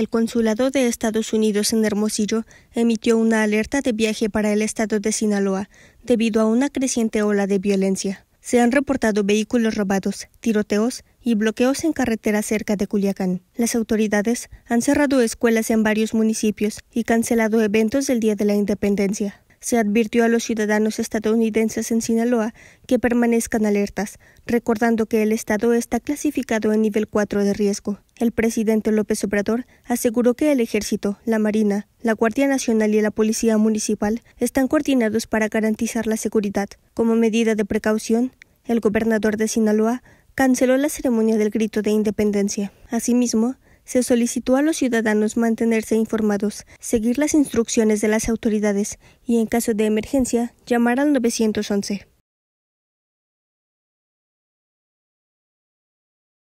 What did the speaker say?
el Consulado de Estados Unidos en Hermosillo emitió una alerta de viaje para el estado de Sinaloa debido a una creciente ola de violencia. Se han reportado vehículos robados, tiroteos y bloqueos en carretera cerca de Culiacán. Las autoridades han cerrado escuelas en varios municipios y cancelado eventos del Día de la Independencia. Se advirtió a los ciudadanos estadounidenses en Sinaloa que permanezcan alertas, recordando que el Estado está clasificado en nivel 4 de riesgo. El presidente López Obrador aseguró que el Ejército, la Marina, la Guardia Nacional y la Policía Municipal están coordinados para garantizar la seguridad. Como medida de precaución, el gobernador de Sinaloa canceló la ceremonia del grito de independencia. Asimismo, se solicitó a los ciudadanos mantenerse informados, seguir las instrucciones de las autoridades y, en caso de emergencia, llamar al 911.